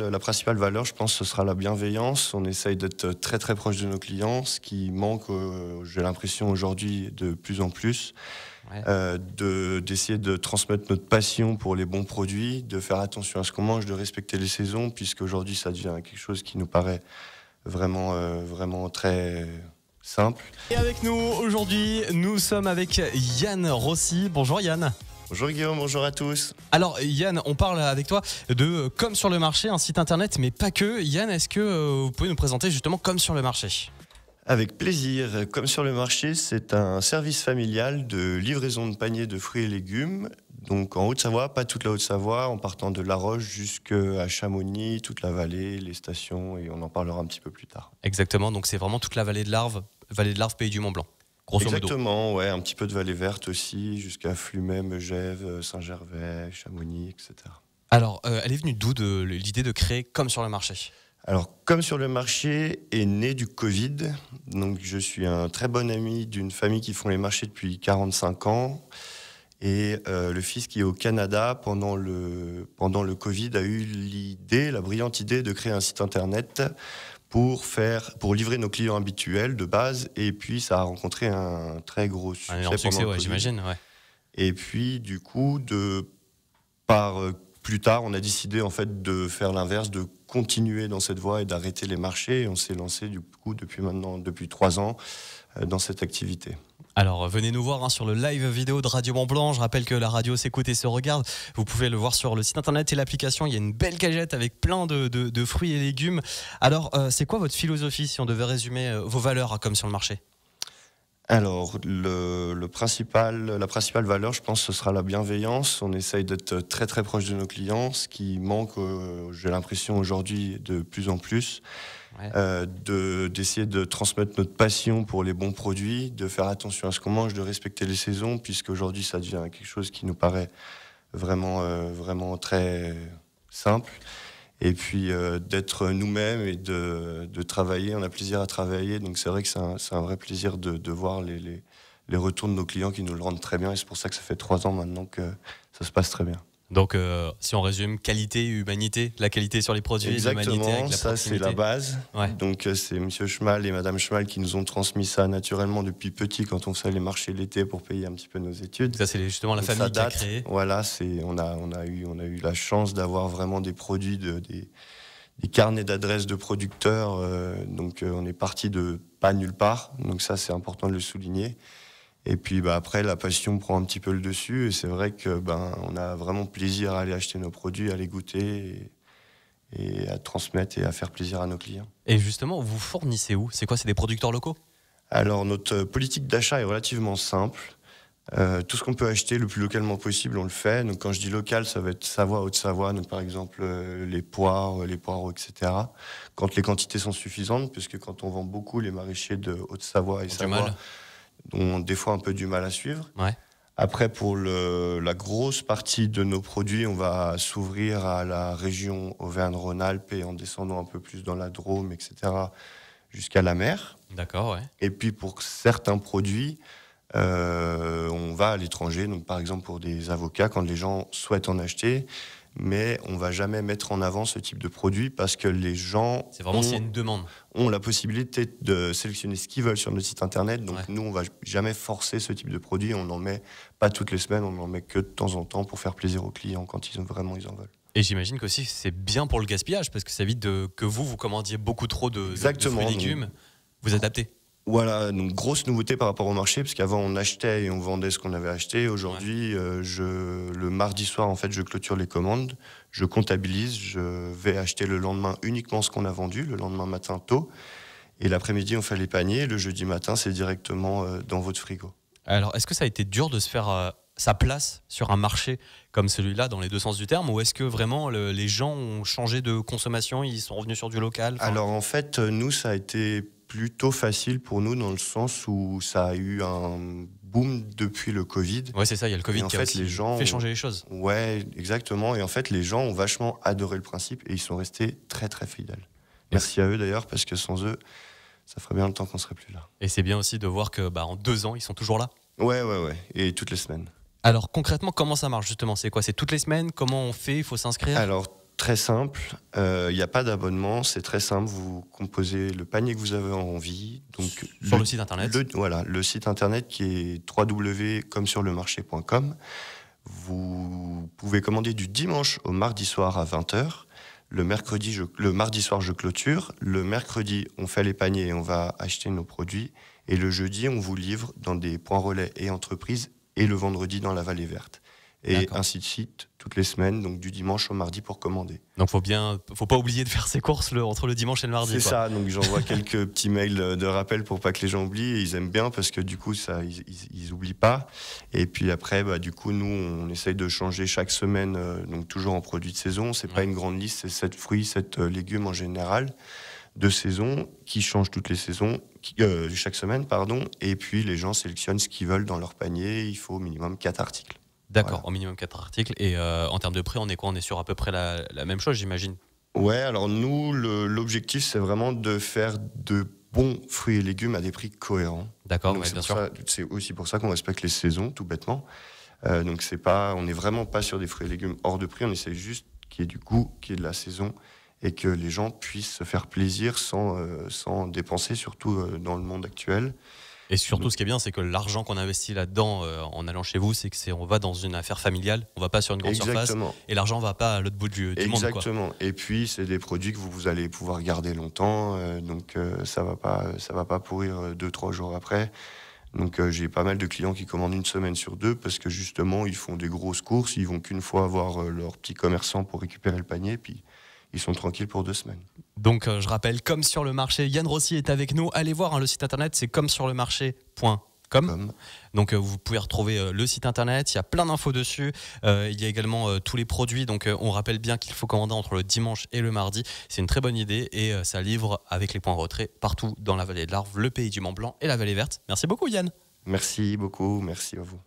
La principale valeur, je pense, ce sera la bienveillance. On essaye d'être très très proche de nos clients, ce qui manque, euh, j'ai l'impression aujourd'hui, de plus en plus. Euh, d'essayer de, transmettre notre passion pour les bons produits, de faire attention à ce qu'on mange, de respecter les saisons, puisque aujourd'hui ça devient quelque chose qui nous paraît vraiment, euh, vraiment très simple. Et avec nous aujourd'hui, nous sommes avec Yann Rossi. Bonjour Yann. Bonjour Guillaume, bonjour à tous. Alors Yann, on parle avec toi de euh, Comme sur le marché, un site internet, mais pas que. Yann, est-ce que euh, vous pouvez nous présenter justement Comme sur le marché avec plaisir. Comme sur le marché, c'est un service familial de livraison de paniers de fruits et légumes. Donc en Haute-Savoie, pas toute la Haute-Savoie, en partant de La Roche jusqu'à Chamonix, toute la vallée, les stations, et on en parlera un petit peu plus tard. Exactement, donc c'est vraiment toute la vallée de l'Arve, vallée de l'Arve, pays du Mont-Blanc. Exactement, ouais, un petit peu de Vallée Verte aussi, jusqu'à Flumet, Megève, Saint-Gervais, Chamonix, etc. Alors, euh, elle est venue d'où de, l'idée de créer Comme sur le marché Alors, Comme sur le marché est né du Covid. Donc, je suis un très bon ami d'une famille qui font les marchés depuis 45 ans. Et euh, le fils qui est au Canada, pendant le, pendant le Covid, a eu l'idée, la brillante idée de créer un site internet pour faire pour livrer nos clients habituels de base et puis ça a rencontré un très gros succès, un succès j'imagine ouais. et puis du coup de par euh, plus tard, on a décidé en fait de faire l'inverse, de continuer dans cette voie et d'arrêter les marchés. Et on s'est lancé du coup depuis maintenant, depuis trois ans, euh, dans cette activité. Alors venez nous voir hein, sur le live vidéo de Radio Montblanc. Je rappelle que la radio s'écoute et se regarde. Vous pouvez le voir sur le site internet et l'application. Il y a une belle cagette avec plein de, fruits et légumes. Alors euh, c'est quoi votre philosophie si on devait résumer euh, vos valeurs comme sur le marché alors, le, principal, la principale valeur, je pense, ce sera la bienveillance. On essaye d'être très très proche de nos clients, ce qui manque, euh, j'ai l'impression aujourd'hui, de plus en plus, euh, d'essayer de, transmettre notre passion pour les bons produits, de faire attention à ce qu'on mange, de respecter les saisons, puisque aujourd'hui, ça devient quelque chose qui nous paraît vraiment, euh, vraiment très simple et puis euh, d'être nous-mêmes et de, travailler. On a plaisir à travailler, donc c'est vrai que c'est un, vrai plaisir de, voir les, retours de nos clients qui nous le rendent très bien, et c'est pour ça que ça fait trois ans maintenant que ça se passe très bien. Donc, euh, si on résume, qualité, humanité, la qualité sur les produits, avec ça c'est la base. Donc, euh, c'est Monsieur Schmal et Madame Schmal qui nous ont transmis ça naturellement depuis petit quand on faisait les marchés l'été pour payer un petit peu nos études. Ça, c'est justement la famille qui a créé. Voilà, on, a, on, a eu, on a eu la chance d'avoir vraiment des produits, des, carnets d'adresses de producteurs. Euh, donc on est parti de pas nulle part. Donc ça c'est important de le souligner. Et puis bah, après, la passion prend un petit peu le dessus. Et c'est vrai que ben on a vraiment plaisir à aller acheter nos produits, à les goûter et, à transmettre et à faire plaisir à nos clients. Et justement, vous fournissez où C'est quoi C'est des producteurs locaux Alors notre politique d'achat est relativement simple. Euh, tout ce qu'on peut acheter le plus localement possible, on le fait. Donc quand je dis local, ça va être Savoie, Haute-Savoie, donc par exemple euh, les poires, euh, les poireaux, etc. Quand les quantités sont suffisantes, puisque quand on vend beaucoup, les maraîchers de Haute-Savoie et Savoie on des fois un peu du mal à suivre. Après, pour la grosse partie de nos produits, on va s'ouvrir à la région Auvergne-Rhône-Alpes et en descendant un peu plus dans la Drôme, etc., jusqu'à la mer. D'accord, Et puis pour certains produits, euh, on va à l'étranger. Donc, par exemple, pour des avocats, quand les gens souhaitent en acheter, mais on va jamais mettre en avant ce type de produit parce que les gens c'est vraiment ont, une demande la possibilité de sélectionner ce qu'ils veulent sur notre site internet donc nous on va jamais forcer ce type de produit on n'en met pas toutes les semaines on n'en met que de temps en temps pour faire plaisir aux clients quand ils vraiment ils en veulent et j'imagine qu'aussi c'est bien pour le gaspillage parce que ça évite de, que vous vous commandiez beaucoup trop de, légumes vous adaptez voilà, donc grosse nouveauté par rapport au marché, parce qu'avant on achetait et on vendait ce qu'on avait acheté. Aujourd'hui, euh, je, le mardi soir, en fait, je clôture les commandes, je comptabilise, je vais acheter le lendemain uniquement ce qu'on a vendu, le lendemain matin tôt. Et l'après-midi, on fait les paniers. Le jeudi matin, c'est directement euh, dans votre frigo. Alors, est-ce que ça a été dur de se faire euh, sa place sur un marché comme celui-là, dans les deux sens du terme, ou est-ce que vraiment les gens ont changé de consommation, ils sont revenus sur du local Alors, en fait, nous, ça a été plutôt facile pour nous dans le sens où ça a eu un boom depuis le Covid. Ouais, c'est ça, il y a le Covid qui fait, a fait changer les choses. Ouais, exactement. Et en fait, les gens ont vachement adoré le principe et ils sont restés très très fidèles. Merci, à eux d'ailleurs parce que sans eux, ça ferait bien le temps qu'on serait plus là. Et c'est bien aussi de voir que bah, en deux ans, ils sont toujours là. Ouais, ouais, ouais. Et toutes les semaines. Alors concrètement, comment ça marche justement C'est quoi C'est toutes les semaines Comment on fait Il faut s'inscrire Alors très simple. Euh, il n'y a pas d'abonnement, c'est très simple. Vous composez le panier que vous avez envie. Donc sur le, site internet. voilà, le site internet qui est www.comsurlemarché.com. Vous pouvez commander du dimanche au mardi soir à 20h. Le, mercredi, le mardi soir, je clôture. Le mercredi, on fait les paniers et on va acheter nos produits. Et le jeudi, on vous livre dans des points relais et entreprises. Et le vendredi, dans la vallée verte. Et ainsi de suite toutes les semaines, donc du dimanche au mardi pour commander. Donc faut bien, faut pas oublier de faire ses courses entre le dimanche et le mardi. C'est ça, donc j'envoie quelques petits mails de rappel pour pas que les gens oublient, ils aiment bien parce que du coup ça, ils, ils, oublient pas. Et puis après, bah, du coup nous on essaye de changer chaque semaine, euh, donc toujours en produits de saison. C'est n'est pas une grande liste, c'est sept fruits, sept euh, légumes en général de saison qui changent toutes les saisons, euh, chaque semaine, pardon. Et puis les gens sélectionnent ce qu'ils veulent dans leur panier. Il faut au minimum quatre articles. D'accord, au en minimum 4 articles. Et euh, en termes de prix, on est quoi On est sur à peu près la, même chose, j'imagine Ouais, alors nous, l'objectif, c'est vraiment de faire de bons fruits et légumes à des prix cohérents. D'accord, bien sûr. C'est aussi pour ça qu'on respecte les saisons, tout bêtement. Euh, donc, c'est pas, on n'est vraiment pas sur des fruits et légumes hors de prix, on essaie juste qu'il y ait du goût, qu'il y ait de la saison et que les gens puissent se faire plaisir sans, euh, sans dépenser, surtout dans le monde actuel. Et surtout, mm. ce qui est bien, c'est que l'argent qu'on investit là-dedans euh, en allant chez vous, c'est que c'est on va dans une affaire familiale, on va pas sur une grande surface, et l'argent va pas à l'autre bout du, Exactement. monde. Exactement. Et puis, c'est des produits que vous, allez pouvoir garder longtemps, euh, donc euh, ça va pas, ça va pas pourrir deux trois jours après. Donc j'ai pas mal de clients qui commandent une semaine sur deux parce que justement ils font des grosses courses, ils vont qu'une fois voir leur petit commerçant pour récupérer le panier, puis ils sont tranquilles pour deux semaines. Donc euh, je rappelle, comme sur le marché, Yann Rossi est avec nous. Allez voir hein, le site internet, c'est comme sur le marché.com. Donc euh, vous pouvez retrouver euh, le site internet, il y a plein d'infos dessus. il y a également tous les produits. Donc on rappelle bien qu'il faut commander entre le dimanche et le mardi. C'est une très bonne idée et ça livre avec les points retrait partout dans la vallée de l'Arve, le pays du Mont Blanc et la vallée verte. Merci beaucoup Yann. Merci beaucoup, merci à vous.